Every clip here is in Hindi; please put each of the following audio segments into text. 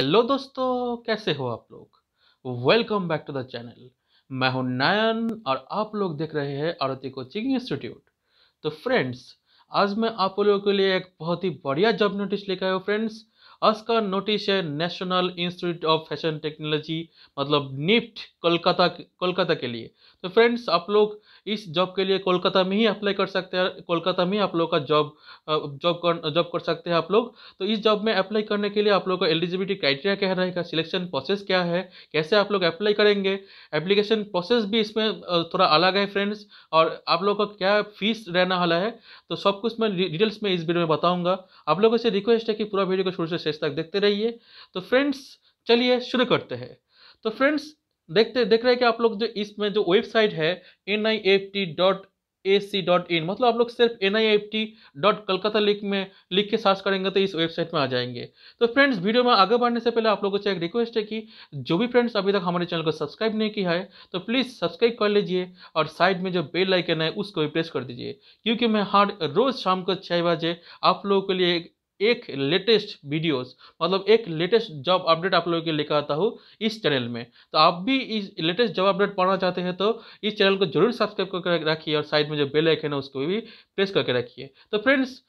हेलो दोस्तों कैसे हो आप लोग welcome back to the channel मैं हूं नयन और आप लोग देख रहे हैं आरती कोचिंग इंस्टीट्यूट तो फ्रेंड्स आज मैं आप लोगों के लिए एक बहुत ही बढ़िया जॉब नोटिस लेकर आया हूँ फ्रेंड्स ऑस्कर नोटिस है national institute of fashion technology मतलब निफ्ट कोलकाता कोलकाता के लिए तो फ्रेंड्स आप लोग इस जॉब के लिए कोलकाता में ही अप्लाई कर सकते हैं कोलकाता में आप लोग का जॉब जॉब कर जॉब कर सकते हैं आप लोग तो इस जॉब में अप्लाई करने के लिए आप लोग का एलिजिबिलिटी क्राइटेरिया क्या रहेगा सिलेक्शन प्रोसेस क्या है कैसे आप लोग अप्लाई करेंगे एप्लीकेशन प्रोसेस भी इसमें थोड़ा अलग है फ्रेंड्स और आप लोग का क्या फीस रहने वाला है तो सब कुछ मैं डिटेल्स में इस वीडियो में बताऊँगा आप लोगों से रिक्वेस्ट है कि पूरा वीडियो को शुरू से शेष तक देखते रहिए तो फ्रेंड्स चलिए शुरू करते हैं तो फ्रेंड्स देखते देख रहे हैं कि आप लोग जो इसमें जो वेबसाइट है N I F T dot A C dot in मतलब आप लोग सिर्फ N I F T dot Calcutta link में लिख के सर्च करेंगे तो इस वेबसाइट में आ जाएंगे तो फ्रेंड्स वीडियो में आगे बढ़ने से पहले आप लोगों से एक रिक्वेस्ट है कि जो भी फ्रेंड्स अभी तक हमारे चैनल को सब्सक्राइब नहीं किया है तो प्लीज़ सब्सक्राइब कर लीजिए और साइड में जो बेल आइकन है उसको भी प्रेस कर दीजिए क्योंकि मैं हर रोज़ शाम को छः बजे आप लोगों के लिए एक लेटेस्ट वीडियोस मतलब एक लेटेस्ट जॉब अपडेट आप लोगों के लेकर आता हूँ इस चैनल में तो आप भी इस लेटेस्ट जॉब अपडेट पढ़ना चाहते हैं तो इस चैनल को जरूर सब्सक्राइब करके रखिए और साइड में जो बेल आइकन है उसको भी प्रेस करके रखिए तो फ्रेंड्स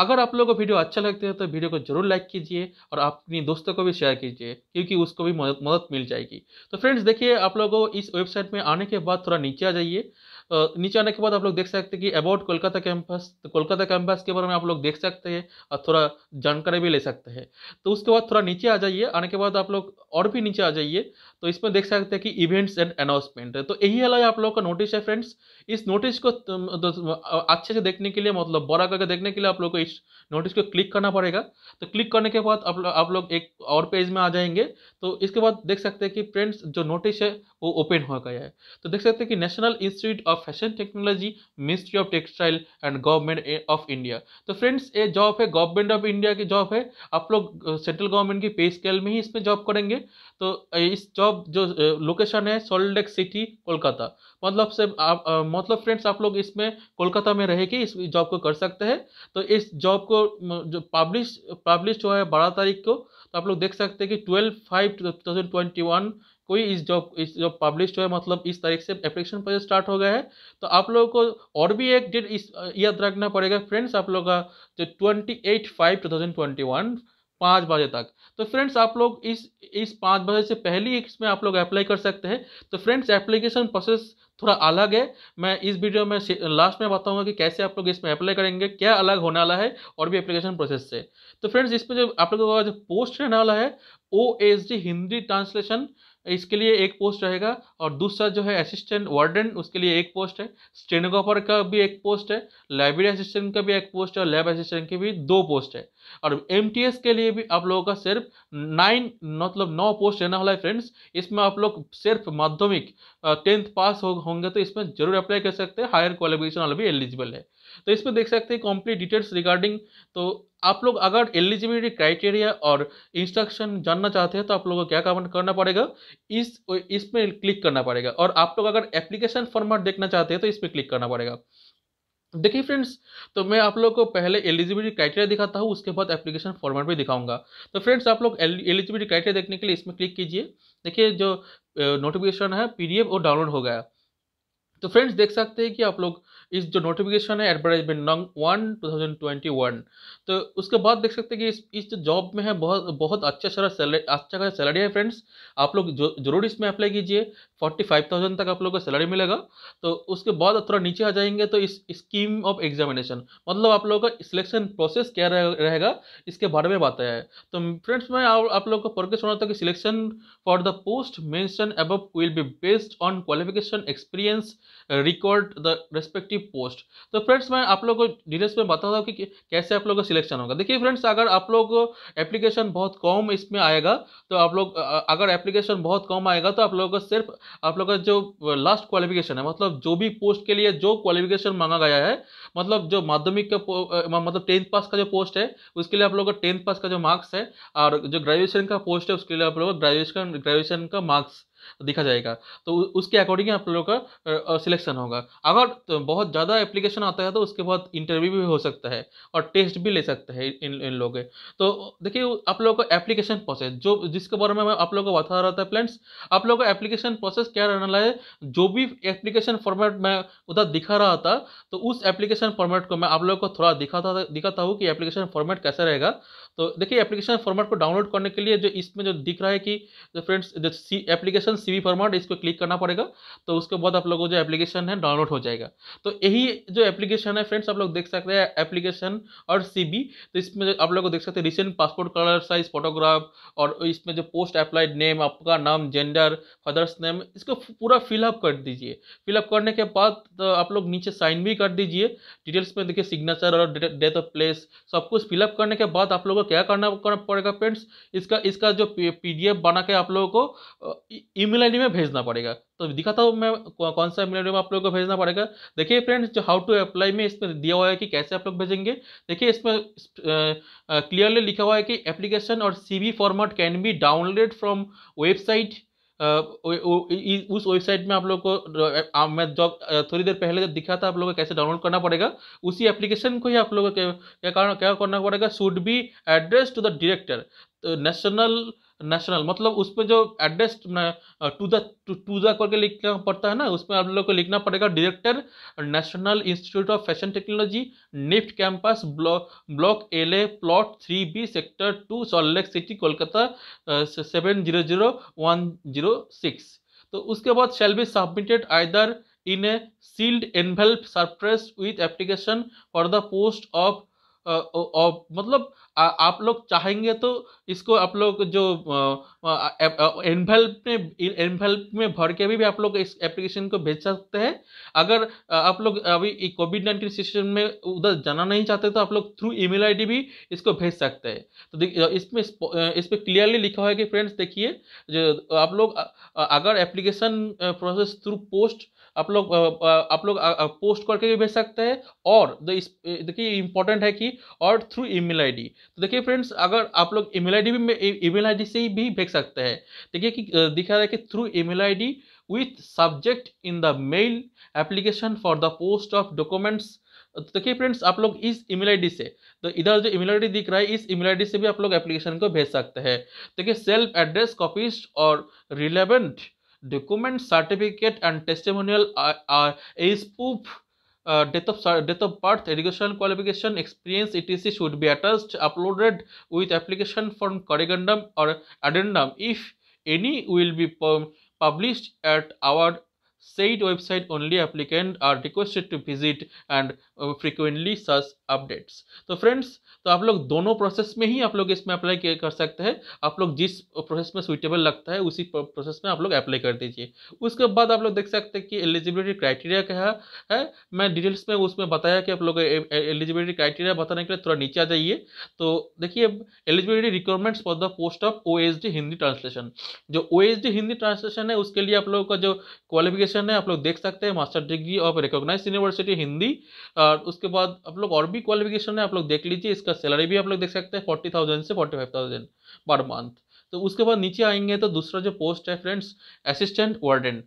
अगर आप लोगों को वीडियो अच्छा लगते है तो वीडियो को जरूर लाइक कीजिए और अपनी दोस्तों को भी शेयर कीजिए क्योंकि उसको भी मदद मदद मिल जाएगी तो फ्रेंड्स देखिए आप लोगों को इस वेबसाइट में आने के बाद थोड़ा नीचे आ जाइए नीचे आने के बाद आप लोग देख सकते हैं कि अबाउट कोलकाता कैंपस तो कोलकाता कैंपस के बारे में आप लोग देख सकते हैं और थोड़ा जानकारी भी ले सकते हैं तो उसके बाद थोड़ा नीचे आ जाइए आने के बाद आप लोग और भी नीचे आ जाइए तो इसमें देख सकते हैं कि इवेंट्स एंड अनाउंसमेंट तो यही अला आप लोग का नोटिस है फ्रेंड्स इस नोटिस को तो, तो, अच्छे से देखने के लिए मतलब बड़ा करके देखने के लिए आप लोग को इस नोटिस को क्लिक करना पड़ेगा तो क्लिक करने के बाद आप लोग आप लोग एक और पेज में आ जाएंगे तो इसके बाद देख सकते हैं कि फ्रेंड्स जो नोटिस है वो ओपन हो गया है तो देख सकते हैं कि national institute of of fashion technology ministry of textile and government of India तो फ्रेंड्स ये जॉब है गवर्नमेंट ऑफ इंडिया की जॉब है आप लोग सेंट्रल गवर्नमेंट की पे स्केल में ही इसमें जॉब करेंगे तो इस जॉब जो लोकेशन है सोल्ट सिटी कोलकाता मतलब से आप मतलब फ्रेंड्स आप लोग इसमें कोलकाता में रह के इस जॉब को कर सकते हैं तो इस जॉब को जो पब्लिश पब्लिश हुआ है बारह तारीख को तो आप लोग देख सकते हैं कि twelve five two thousand twenty one कोई इस जॉब इस जॉब पब्लिश जो है मतलब इस तारीख से एप्लीकेशन प्रोसेस स्टार्ट हो गया है तो आप लोगों को और भी एक डेट इस याद रखना पड़ेगा फ्रेंड्स आप लोग का जो twenty eight five two thousand twenty one पाँच बजे तक तो फ्रेंड्स आप लोग इस इस पाँच बजे से पहले ही इसमें आप लोग अप्लाई कर सकते हैं तो फ्रेंड्स एप्लीकेशन प्रोसेस थोड़ा अलग है मैं इस वीडियो में लास्ट में बताऊंगा कि कैसे आप लोग इसमें अप्लाई करेंगे क्या अलग होने वाला है और भी एप्लीकेशन प्रोसेस से तो फ्रेंड्स इसमें जो आप लोगों का जो पोस्ट रहने वाला है O S D Hindi translation इसके लिए एक पोस्ट रहेगा और दूसरा जो है असिस्टेंट वार्डन उसके लिए एक पोस्ट है स्टेनोग्राफर का भी एक पोस्ट है लाइब्रेरी असिस्टेंट का भी एक पोस्ट है और लैब असिस्टेंट की भी दो पोस्ट है और एम के लिए भी आप लोगों का सिर्फ नाइन मतलब नौ पोस्ट रहने वाला है फ्रेंड्स इसमें आप लोग सिर्फ माध्यमिक टेंथ पास हो, होंगे तो इसमें जरूर अप्लाई कर सकते हैं हायर क्वालिफिकेशन वाला भी एलिजिबल है तो इसमें देख सकते हैं कंप्लीट डिटेल्स रिगार्डिंग तो आप लोग अगर एलिजिबिलिटी क्राइटेरिया और इंस्ट्रक्शन जानना चाहते हैं तो आप लोगों को क्या कमेंट करना पड़ेगा इस इसमें क्लिक करना पड़ेगा और आप लोग अगर एप्लीकेशन फॉर्मेट देखना चाहते हैं तो इसमें क्लिक करना पड़ेगा देखिए फ्रेंड्स तो मैं आप लोग को पहले एलिजिबिलिटी क्राइटेरिया दिखाता हूँ उसके बाद एप्लीकेशन फॉर्मेट भी दिखाऊंगा तो फ्रेंड्स आप लोग एलिजिबिलिटी क्राइटेरिया देखने के लिए इसमें क्लिक कीजिए देखिए जो नोटिफिकेशन है पीडीएफ और डाउनलोड हो गया तो फ्रेंड्स देख सकते हैं कि आप लोग इस जो नोटिफिकेशन है एडवर्टाइजमेंट नंग one two thousand twenty one तो उसके बाद देख सकते हैं कि इस इस जो जॉब में है बहुत बहुत अच्छा सारा सैलरी अच्छा खासा सैलरी है फ्रेंड्स आप लोग जरूर इसमें अप्लाई कीजिए फोर्टी फाइव थाउजेंड तक आप लोग को सैलरी मिलेगा तो उसके बाद थोड़ा नीचे आ जाएंगे तो इस स्कीम ऑफ एग्जामिनेशन मतलब आप लोगों का सिलेक्शन प्रोसेस क्या रहेगा इसके बारे में बताया है तो फ्रेंड्स मैं आप लोग को पढ़ के सुना था कि सिलेक्शन फॉर द पोस्ट मैं above will be based on qualification experience record the respective की पोस्ट तो फ्रेंड्स मैं आप लोगों को डिटेल्स में बता हूँ कि कैसे आप लोगों का सिलेक्शन होगा देखिए फ्रेंड्स अगर आप लोग एप्लीकेशन बहुत कम इसमें आएगा तो आप लोग अगर एप्लीकेशन बहुत कम आएगा तो आप लोगों का सिर्फ आप लोगों का जो लास्ट क्वालिफिकेशन है मतलब जो भी पोस्ट के लिए जो क्वालिफिकेशन मांगा गया है मतलब जो माध्यमिक का मतलब टेंथ पास का जो पोस्ट है उसके लिए आप लोगों का टेंथ पास का जो मार्क्स है और जो ग्रेजुएशन का पोस्ट है उसके लिए आप लोगों का ग्रेजुएशन ग्रेजुएशन का मार्क्स देखा जाएगा तो उसके अकॉर्डिंग आप लोगों का सिलेक्शन होगा अगर तो बहुत ज़्यादा एप्लीकेशन आता है तो उसके बाद इंटरव्यू भी हो सकता है और टेस्ट भी ले सकते हैं इन इन लोग तो देखिए आप लोगों का एप्लीकेशन प्रोसेस जो जिसके बारे में मैं आप लोगों को बता रहा था फ्रेंड्स आप लोगों का एप्लीकेशन प्रोसेस क्या रहने लगा है जो भी एप्लीकेशन फॉर्मेट मैं उधर दिखा रहा था तो उस एप्लीकेशन फॉर्मेट को मैं आप लोगों को थोड़ा दिखाता दिखाता हूँ कि एप्लीकेशन फॉर्मेट कैसा रहेगा तो देखिए एप्लीकेशन फॉर्मेट को डाउनलोड करने के लिए जो इसमें जो दिख रहा है कि फ्रेंड्स जो एप्लीकेशन सी फॉर्मेट इसको क्लिक करना पड़ेगा तो उसके बाद आप लोगों को जो एप्लीकेशन है डाउनलोड हो जाएगा तो यही जो एप्लीकेशन है फ्रेंड्स आप लोग देख सकते हैं एप्लीकेशन और सी तो इसमें आप लोग को देख सकते हैं recent passport colour size photograph और इसमें जो पोस्ट अप्लाइड नेम आपका नाम जेंडर फादर्स नेम इसको पूरा फिलअप कर दीजिए फिलअप करने के बाद तो आप लोग नीचे साइन भी कर दीजिए डिटेल्स में देखिए सिग्नेचर और डेट ऑफ प्लेस सब कुछ फिलअप करने के बाद आप लोगों को क्या करना पड़ेगा फ्रेंड्स इसका इसका जो पीडीएफ बना के आप लोगों को ईमेल आईडी में भेजना पड़ेगा तो दिखाता हूँ मैं कौन सा ईमेल आईडी में आप लोगों को भेजना पड़ेगा देखिए फ्रेंड्स जो हाउ टू अप्लाई में इसमें दिया हुआ है कि कैसे आप लोग भेजेंगे देखिए इसमें क्लियरली लिखा हुआ है कि एप्लीकेशन और CV format can be download from website उस वेबसाइट में आप लोग को मैं जॉब थोड़ी देर पहले जब दिखा था आप लोगों को कैसे डाउनलोड करना पड़ेगा उसी एप्लीकेशन को ही आप लोगों को क्या क्या करना पड़ेगा should be address to the director national national मतलब उस पर जो address to the to the करके लिखना पड़ता है ना उसमें आप लोग को लिखना पड़ेगा director national institute of fashion technology NIFT campus block block L A plot three B sector two salt city Kolkata seven zero zero one zero six तो उसके बाद shall be submitted either in a sealed envelope सरप्रेस with application for the post of uh, मतलब आ, आप लोग चाहेंगे तो इसको आप लोग जो एनवेल्प में एनवेल्प में भर के भी, भी आप लोग इस एप्लीकेशन को भेज सकते हैं अगर आप लोग अभी कोविड नाइन्टीन सिचुएशन में उधर जाना नहीं चाहते तो आप लोग थ्रू ईमेल आईडी भी इसको भेज सकते हैं तो इसमें इस पर क्लियरली लिखा हुआ है कि फ्रेंड्स देखिए जो आप लोग अगर एप्लीकेशन प्रोसेस थ्रू पोस्ट आप लोग आप लोग पोस्ट करके भी भेज सकते हैं और देखिए इम्पोर्टेंट है कि और थ्रू ईमेल आईडी तो देखिए फ्रेंड्स अगर आप लोग ईमेल आईडी भी ईमेल आईडी से ही भी भेज सकते हैं देखिए कि दिखा रहा है कि through email ID with subject in the mail application for the post of documents तो देखिए फ्रेंड्स आप लोग इस ईमेल आईडी से तो इधर जो ईमेल आईडी दिख रहा है इस ईमेल आईडी से भी आप लोग एप्लीकेशन को भेज सकते हैं देखिए सेल्फ एड्रेस कॉपीज और relevant document certificate and testimonial is proof Uh, date of uh, date of birth educational qualification experience etc should be attached uploaded with application form corrigendum or addendum if any will be published at our said website only applicant are requested to visit and uh, frequently search updates तो friends तो आप लोग दोनों प्रोसेस में ही आप लोग इसमें अप्लाई कर सकते हैं आप लोग जिस प्रोसेस uh, में सुइटेबल लगता है उसी प्रोसेस में आप लोग अप्लाई कर दीजिए उसके बाद आप लोग देख सकते हैं कि एलिजिबिलिटी क्राइटेरिया क्या है मैं डिटेल्स में उसमें बताया कि आप लोग एलिजिबिलिटी क्राइटेरिया बताने के लिए थोड़ा नीचे आ जाइए तो देखिए eligibility requirements for the post of O Hindi translation जो ओ हिंदी ट्रांसलेशन है उसके लिए आप लोगों का जो क्वालिफिकेशन एप्लीकेशन है आप लोग देख सकते हैं master degree of recognise university Hindi और उसके बाद आप लोग और भी क्वालिफिकेशन है आप लोग देख लीजिए इसका सैलरी भी आप लोग देख सकते हैं फोर्टी थाउजेंड से forty five thousand per month तो उसके बाद नीचे आएंगे तो दूसरा जो पोस्ट है फ्रेंड्स असिस्टेंट वार्डन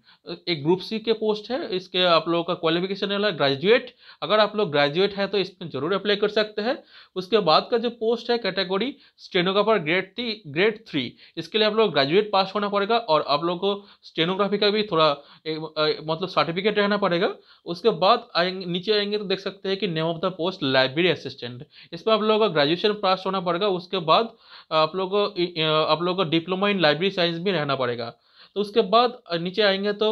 एक ग्रुप सी के पोस्ट है इसके आप लोगों का क्वालिफिकेशन है ग्रेजुएट अगर आप लोग ग्रेजुएट है तो इसमें जरूर अप्लाई कर सकते हैं उसके बाद का जो पोस्ट है category stenographer grade three grade three इसके लिए आप लोग ग्रेजुएट पास होना पड़ेगा और आप लोगों को स्टेनोग्राफी का भी थोड़ा ए, ए, मतलब सर्टिफिकेट रहना पड़ेगा उसके बाद आएंगे नीचे आएंगे तो देख सकते हैं कि name of the post library assistant इसमें आप लोगों का ग्रेजुएशन पास होना पड़ेगा उसके बाद आप को आप लोग लोग को डिप्लोमा इन लाइब्रेरी साइंस भी रहना पड़ेगा तो उसके बाद नीचे आएंगे तो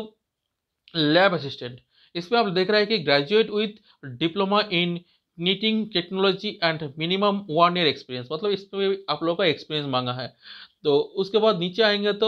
लैब असिस्टेंट इसमें आप देख रहे हैं कि graduate with diploma in knitting technology and minimum one year experience मतलब इसमें आप लोगों का एक्सपीरियंस मांगा है तो उसके बाद नीचे आएंगे तो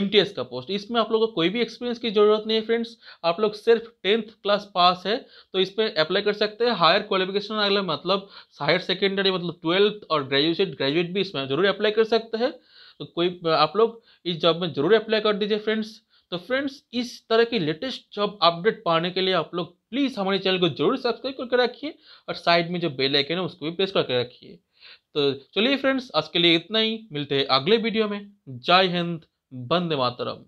एम का पोस्ट इसमें आप लोगों को कोई भी एक्सपीरियंस की ज़रूरत नहीं है फ्रेंड्स आप लोग सिर्फ टेंथ क्लास पास है तो इस पर अप्लाई कर सकते हैं हायर क्वालिफिकेशन अगले मतलब हायर सेकेंडरी मतलब ट्वेल्थ और ग्रेजुएट ग्रेजुएट भी इसमें जरूर अप्लाई कर सकते हैं तो कोई आप लोग इस जॉब में ज़रूर अप्लाई कर दीजिए फ्रेंड्स तो फ्रेंड्स इस तरह की लेटेस्ट जॉब अपडेट पाने के लिए आप लोग प्लीज़ हमारे चैनल को जरूर सब्सक्राइब करके रखिए और साइड में जो बेल आइकन है उसको भी प्रेस करके रखिए तो चलिए फ्रेंड्स आज के लिए इतना ही मिलते हैं अगले वीडियो में जय हिंद बंदे मातरम